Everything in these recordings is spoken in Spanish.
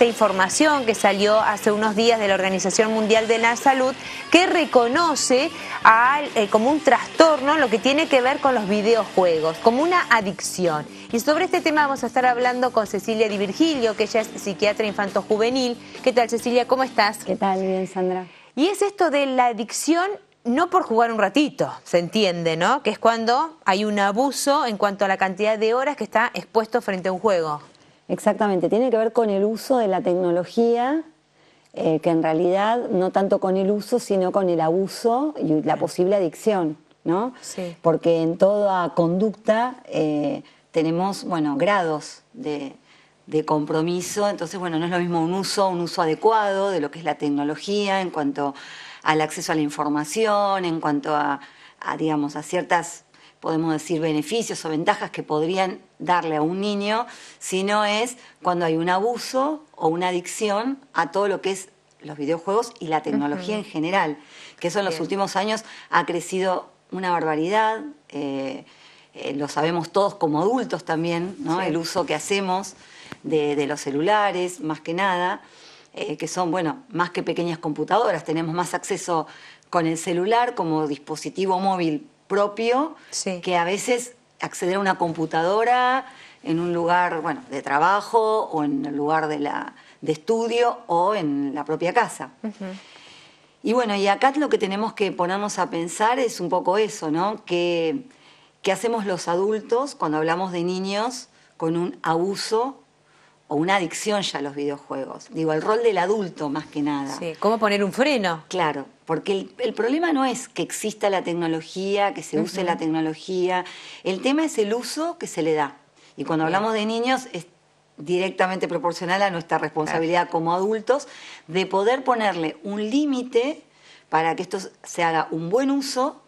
esta información que salió hace unos días de la Organización Mundial de la Salud, que reconoce eh, como un trastorno lo que tiene que ver con los videojuegos, como una adicción. Y sobre este tema vamos a estar hablando con Cecilia Di Virgilio, que ella es psiquiatra infanto-juvenil. ¿Qué tal, Cecilia? ¿Cómo estás? ¿Qué tal? Bien, Sandra. Y es esto de la adicción no por jugar un ratito, se entiende, ¿no? Que es cuando hay un abuso en cuanto a la cantidad de horas que está expuesto frente a un juego. Exactamente, tiene que ver con el uso de la tecnología, eh, que en realidad no tanto con el uso, sino con el abuso y la posible adicción, ¿no? Sí. Porque en toda conducta eh, tenemos, bueno, grados de, compromiso, entonces, bueno, no es lo mismo un uso, un uso adecuado de lo que es la tecnología en cuanto al acceso a la información, en cuanto a digamos, a ciertas podemos decir, beneficios o ventajas que podrían darle a un niño, sino es cuando hay un abuso o una adicción a todo lo que es los videojuegos y la tecnología en general, que eso en los últimos años ha crecido una barbaridad, eh, eh, lo sabemos todos como adultos también, ¿no? el uso que hacemos de, los celulares, más que nada, eh, que son, bueno, más que pequeñas computadoras, tenemos más acceso con el celular como dispositivo móvil propio que a veces acceder a una computadora en un lugar bueno, de trabajo o en el lugar de, la, de estudio o en la propia casa. Y bueno, y acá lo que tenemos que ponernos a pensar es un poco eso, ¿no? ¿Qué, qué hacemos los adultos cuando hablamos de niños con un abuso o una adicción ya a los videojuegos? Digo, el rol del adulto más que nada. Sí, ¿cómo poner un freno? Claro, porque el, problema no es que exista la tecnología, que se use la tecnología, el tema es el uso que se le da. Y cuando hablamos de niños es directamente proporcional a nuestra responsabilidad como adultos de poder ponerle un límite para que esto se haga un buen uso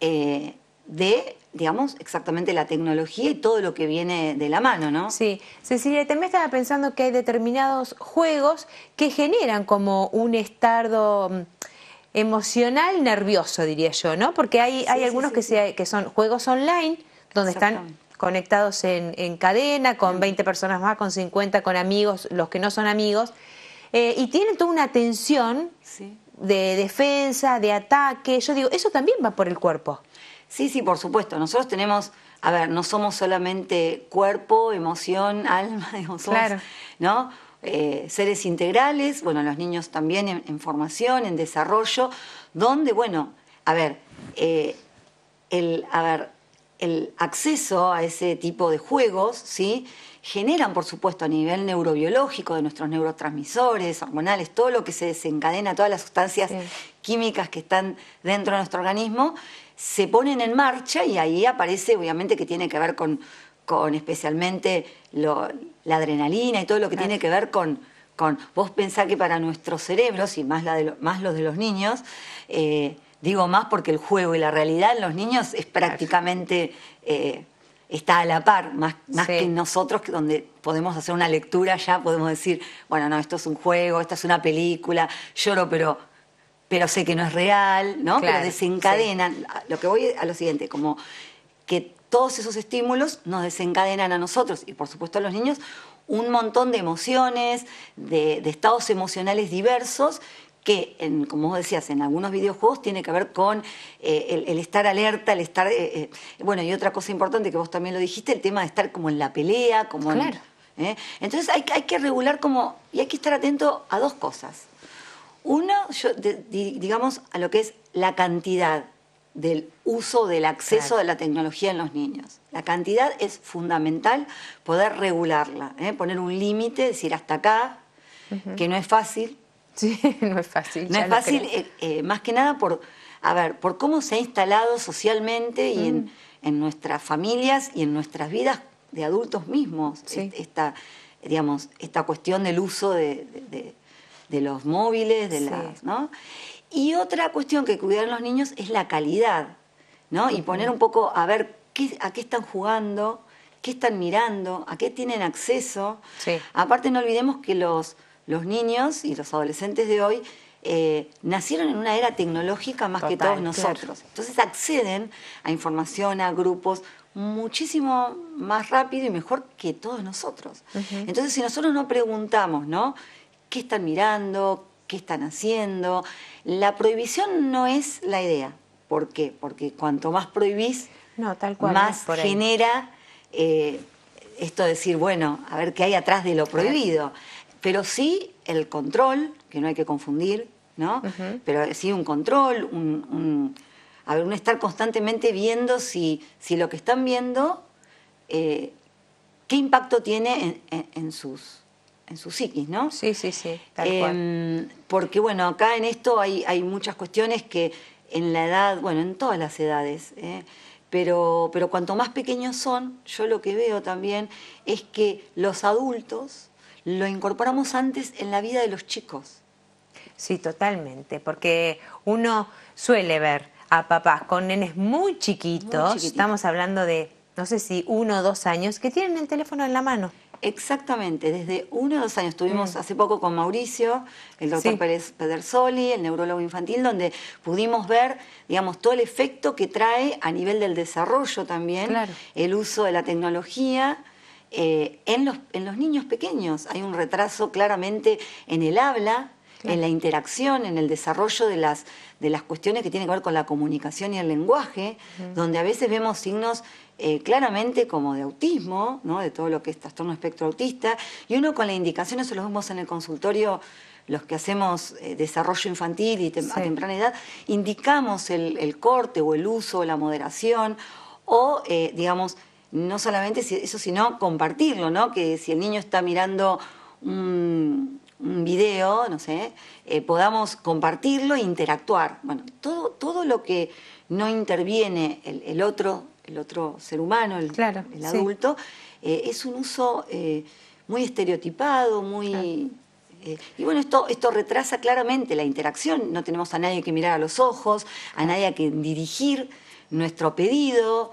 eh, de digamos, exactamente la tecnología y todo lo que viene de la mano, ¿no? Sí, Cecilia, también estaba pensando que hay determinados juegos que generan como un estardo mm, emocional nervioso, diría yo, ¿no? Porque hay, hay algunos que, que son juegos online donde están conectados en, cadena, con 20 personas más, con 50, con amigos, los que no son amigos, eh, y tienen toda una tensión de defensa, de ataque. Yo digo, eso también va por el cuerpo. Sí, sí, por supuesto. Nosotros tenemos, a ver, no somos solamente cuerpo, emoción, alma, digamos, ¿no? Eh, seres integrales, bueno, los niños también en, formación, en desarrollo, donde, bueno, a ver, eh, el, a ver, el acceso a ese tipo de juegos, ¿sí? generan, por supuesto, a nivel neurobiológico de nuestros neurotransmisores, hormonales, todo lo que se desencadena, todas las sustancias químicas que están dentro de nuestro organismo, se ponen en marcha y ahí aparece, obviamente, que tiene que ver con, con especialmente lo, la adrenalina y todo lo que tiene que ver con, con... Vos pensás que para nuestros cerebros, y más, la más los de los niños, eh, digo más porque el juego y la realidad en los niños es prácticamente... Eh, está a la par, más, más que nosotros, donde podemos hacer una lectura ya, podemos decir, bueno, no, esto es un juego, esta es una película, lloro, pero, pero sé que no es real, ¿no? pero desencadenan. Lo que voy a lo siguiente, como que todos esos estímulos nos desencadenan a nosotros y por supuesto a los niños un montón de emociones, de, estados emocionales diversos que, como vos decías, en algunos videojuegos tiene que ver con eh, el, estar alerta, el estar... Eh, eh, bueno, y otra cosa importante que vos también lo dijiste, el tema de estar como en la pelea, como claro. Entonces hay, que regular como... Y hay que estar atento a dos cosas. Uno, digamos, a lo que es la cantidad del uso del acceso de la tecnología en los niños. La cantidad es fundamental poder regularla, ¿eh? poner un límite, decir hasta acá, que no es fácil. Sí, no es fácil. No es fácil, eh, eh, más que nada por, a ver, por cómo se ha instalado socialmente y en, mm. nuestras familias y en nuestras vidas de adultos mismos esta, digamos, esta cuestión del uso de, los móviles, de las, Y otra cuestión que cuidan los niños es la calidad. Y poner un poco a ver a qué están jugando, qué están mirando, a qué tienen acceso. Aparte no olvidemos que los, niños y los adolescentes de hoy eh, nacieron en una era tecnológica más que todos nosotros. Entonces acceden a información, a grupos muchísimo más rápido y mejor que todos nosotros. Entonces si nosotros no preguntamos, ¿no? ¿Qué están mirando? ¿Qué están haciendo? La prohibición no es la idea. ¿Por qué? Porque cuanto más prohibís, más genera eh, esto de decir, bueno, a ver qué hay atrás de lo prohibido. Pero sí el control, que no hay que confundir, ¿no? Pero sí un control, un, un, a ver, un estar constantemente viendo si, si lo que están viendo, eh, qué impacto tiene en, sus su psiquis, ¿no? Sí, sí, sí, tal em, cual. Porque, bueno, acá en esto hay, hay muchas cuestiones que en la edad, bueno, en todas las edades, ¿eh? pero, pero cuanto más pequeños son, yo lo que veo también es que los adultos lo incorporamos antes en la vida de los chicos. Sí, totalmente, porque uno suele ver a papás con nenes muy chiquitos, estamos hablando de, no sé si uno o dos años, que tienen el teléfono en la mano. Exactamente, desde uno o dos años. Estuvimos mm. hace poco con Mauricio, el doctor Pérez Pedersoli, el neurólogo infantil, donde pudimos ver, digamos, todo el efecto que trae a nivel del desarrollo también el uso de la tecnología. Eh, en los niños pequeños hay un retraso claramente en el habla, en la interacción, en el desarrollo de las, de las cuestiones que tienen que ver con la comunicación y el lenguaje, donde a veces vemos signos eh, claramente como de autismo, ¿no? de todo lo que es trastorno espectro autista, y uno con la indicación, eso lo vemos en el consultorio los que hacemos eh, desarrollo infantil y a temprana edad, indicamos el, corte o el uso, o la moderación, o eh, digamos, no solamente eso, sino compartirlo, ¿no? Que si el niño está mirando un, un video, no sé, eh, podamos compartirlo e interactuar. Bueno, todo, todo lo que no interviene el, otro, el otro ser humano, el, adulto, eh, es un uso eh, muy estereotipado, muy... y bueno, esto, esto retrasa claramente la interacción, no tenemos a nadie que mirar a los ojos, a nadie a que dirigir nuestro pedido,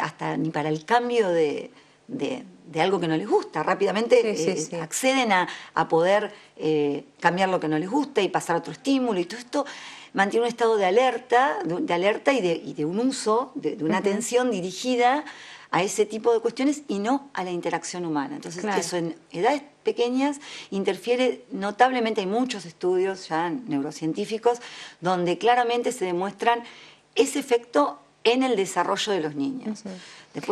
hasta ni para el cambio de, de, algo que no les gusta. Rápidamente eh, acceden a, poder eh, cambiar lo que no les gusta y pasar a otro estímulo y todo esto mantiene un estado de alerta, de, alerta y de, un uso, de, una atención dirigida a ese tipo de cuestiones y no a la interacción humana. Entonces, eso en edades pequeñas interfiere notablemente, hay muchos estudios ya neurocientíficos donde claramente se demuestran ese efecto en el desarrollo de los niños.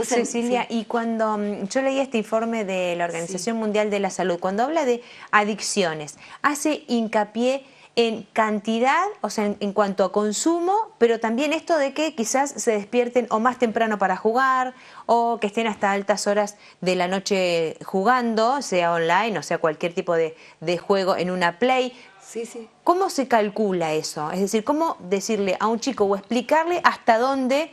Cecilia, y cuando mm, yo leí este informe de la Organización Mundial de la Salud, cuando habla de adicciones, hace hincapié en cantidad, o sea, en, cuanto a consumo, pero también esto de que quizás se despierten o más temprano para jugar o que estén hasta altas horas de la noche jugando, sea online o sea cualquier tipo de, juego en una play. Sí, sí. ¿Cómo se calcula eso? Es decir, ¿cómo decirle a un chico o explicarle hasta dónde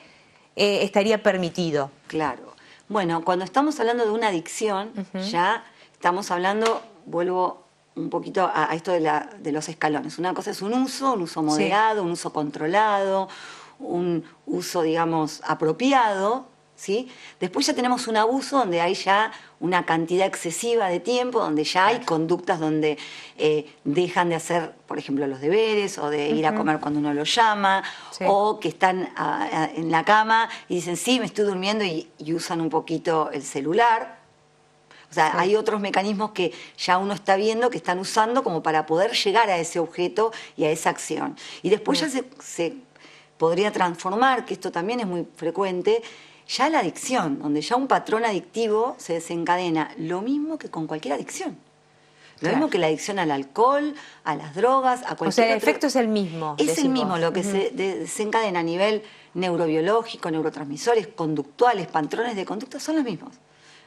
eh, estaría permitido? Claro. Bueno, cuando estamos hablando de una adicción, ya estamos hablando, vuelvo un poquito a, esto de, los escalones. Una cosa es un uso, un uso moderado, un uso controlado, un uso, digamos, apropiado, ¿sí? Después ya tenemos un abuso donde hay ya una cantidad excesiva de tiempo, donde ya hay conductas donde eh, dejan de hacer, por ejemplo, los deberes o de ir a comer cuando uno lo llama, o que están ah, en la cama y dicen, sí, me estoy durmiendo y usan un poquito el celular, o sea, hay otros mecanismos que ya uno está viendo, que están usando como para poder llegar a ese objeto y a esa acción. Y después ya se, podría transformar, que esto también es muy frecuente, ya la adicción, donde ya un patrón adictivo se desencadena, lo mismo que con cualquier adicción. Lo mismo que la adicción al alcohol, a las drogas, a cualquier. O sea, el efecto es el mismo. Es el mismo, lo que se desencadena a nivel neurobiológico, neurotransmisores, conductuales, patrones de conducta son los mismos.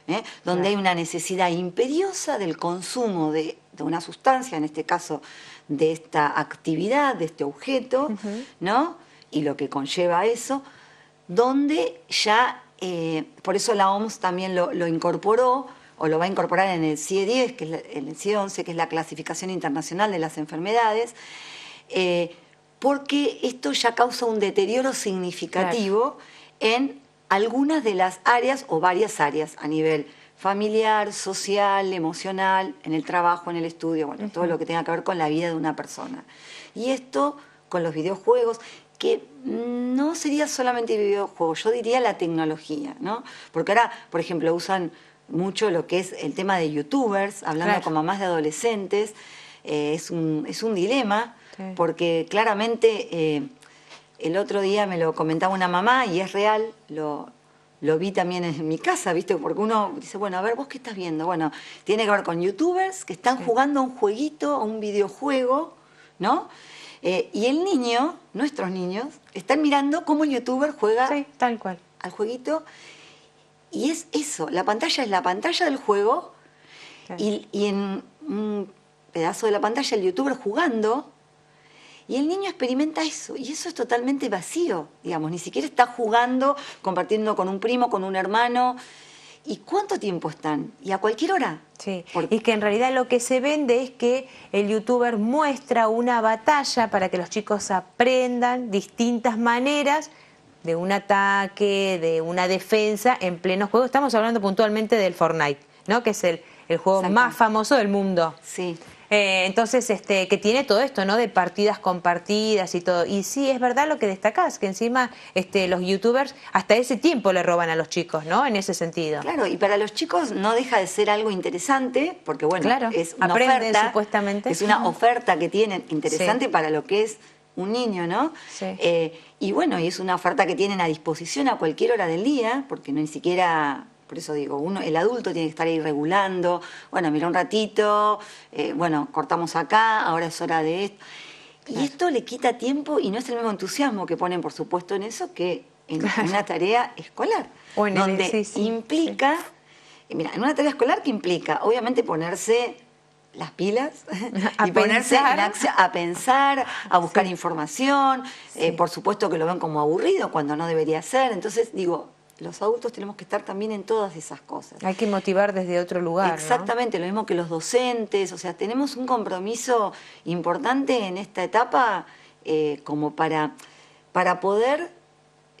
¿eh? donde hay una necesidad imperiosa del consumo de, una sustancia, en este caso de esta actividad, de este objeto, ¿no? Y lo que conlleva eso, donde ya, eh, por eso la OMS también lo, incorporó, o lo va a incorporar en el CIE e 10, que es el CIE 11, que es la clasificación internacional de las enfermedades, eh, porque esto ya causa un deterioro significativo en algunas de las áreas o varias áreas a nivel familiar, social, emocional, en el trabajo, en el estudio, bueno, todo lo que tenga que ver con la vida de una persona. Y esto con los videojuegos, que no sería solamente videojuegos, yo diría la tecnología, ¿no? Porque ahora, por ejemplo, usan mucho lo que es el tema de youtubers, hablando con mamás de adolescentes, eh, es, un, es un dilema, porque claramente eh, el otro día me lo comentaba una mamá y es real, lo, vi también en mi casa, ¿viste? Porque uno dice, bueno, a ver, ¿vos qué estás viendo? Bueno, tiene que ver con youtubers que están jugando a un jueguito, a un videojuego, ¿no? Eh, y el niño, nuestros niños, están mirando cómo el youtuber juega tal cual. al jueguito. Y es eso, la pantalla es la pantalla del juego y, y en un pedazo de la pantalla el youtuber jugando y el niño experimenta eso, y eso es totalmente vacío, digamos, ni siquiera está jugando, compartiendo con un primo, con un hermano. ¿Y cuánto tiempo están? Y a cualquier hora. Sí. Y que en realidad lo que se vende es que el youtuber muestra una batalla para que los chicos aprendan distintas maneras de un ataque, de una defensa en pleno juego. Estamos hablando puntualmente del Fortnite, ¿no? Que es el, el juego más famoso del mundo. Sí. Eh, entonces, este, que tiene todo esto, ¿no? De partidas compartidas y todo. Y sí, es verdad lo que destacás, que encima este, los youtubers hasta ese tiempo le roban a los chicos, ¿no? En ese sentido. Claro, y para los chicos no deja de ser algo interesante, porque bueno, es una aprenden, supuestamente. Es una oferta que tienen interesante para lo que es un niño, ¿no? Sí. Eh, y bueno, y es una oferta que tienen a disposición a cualquier hora del día, porque no ni siquiera por eso digo, uno, el adulto tiene que estar ahí regulando, bueno, mira un ratito, eh, bueno, cortamos acá, ahora es hora de esto. Y esto le quita tiempo y no es el mismo entusiasmo que ponen, por supuesto, en eso que en una tarea escolar. O en donde implica, mira, en una tarea escolar que implica, obviamente, ponerse las pilas y ponerse a pensar, a buscar información. Eh, por supuesto que lo ven como aburrido cuando no debería ser. Entonces, digo, los adultos tenemos que estar también en todas esas cosas. Hay que motivar desde otro lugar. Exactamente, lo mismo que los docentes, o sea, tenemos un compromiso importante en esta etapa eh, como para, para poder,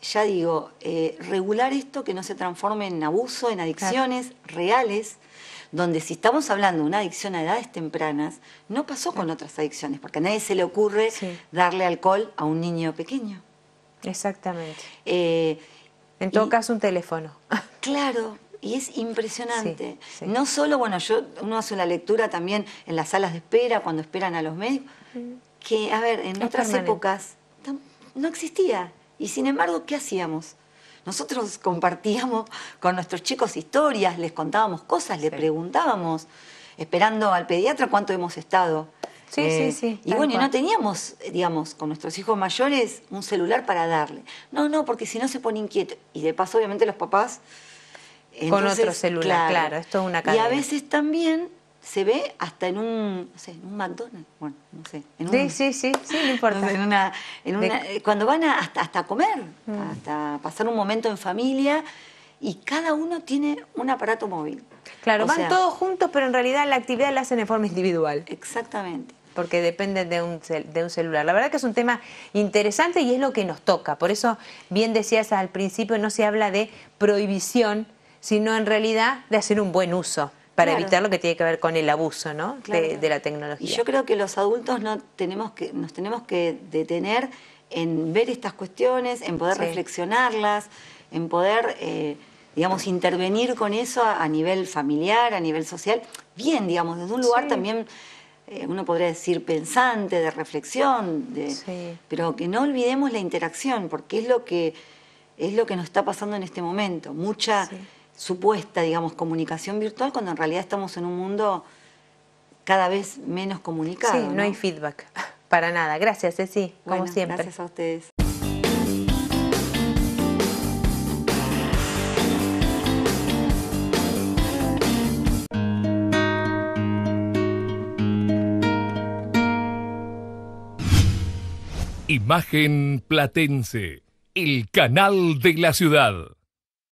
ya digo, eh, regular esto que no se transforme en abuso, en adicciones reales donde si estamos hablando de una adicción a edades tempranas, no pasó con otras adicciones, porque a nadie se le ocurre darle alcohol a un niño pequeño. Exactamente. Eh, en todo caso, un teléfono. Claro, y es impresionante. No solo, bueno, yo, uno hace la lectura también en las salas de espera, cuando esperan a los médicos, que, a ver, en otras épocas no existía. Y sin embargo, ¿qué hacíamos? Nosotros compartíamos con nuestros chicos historias, les contábamos cosas, le preguntábamos, esperando al pediatra cuánto hemos estado. Sí, sí, eh, sí. Y bueno, y no teníamos, eh, digamos, con nuestros hijos mayores un celular para darle. No, no, porque si no se pone inquieto. Y de paso, obviamente, los papás... con otro celular, claro. Esto es una Y a veces también se ve hasta en un, no sé, en un McDonald's, bueno, no sé. sí, sí, sí, sí, no importa. en una, en una eh, Cuando van hasta, hasta comer, mm. hasta pasar un momento en familia y cada uno tiene un aparato móvil. Claro, van todos juntos, pero en realidad la actividad la hacen de forma individual. Exactamente porque dependen de un, de un celular. La verdad que es un tema interesante y es lo que nos toca. Por eso, bien decías al principio, no se habla de prohibición, sino en realidad de hacer un buen uso para evitar lo que tiene que ver con el abuso De, la tecnología. Y yo creo que los adultos no tenemos que, nos tenemos que detener en ver estas cuestiones, en poder reflexionarlas, en poder, eh, digamos, intervenir con eso a, nivel familiar, a nivel social, bien, digamos, desde un lugar también eh, uno podría decir, pensante, de reflexión, pero que no olvidemos la interacción, porque es lo que, es lo que nos está pasando en este momento. Mucha supuesta, digamos, comunicación virtual, cuando en realidad estamos en un mundo cada vez menos comunicado. Sí, no, hay feedback. Para nada. Gracias, Ceci, como siempre. Gracias a ustedes. Imagen Platense, el canal de la ciudad.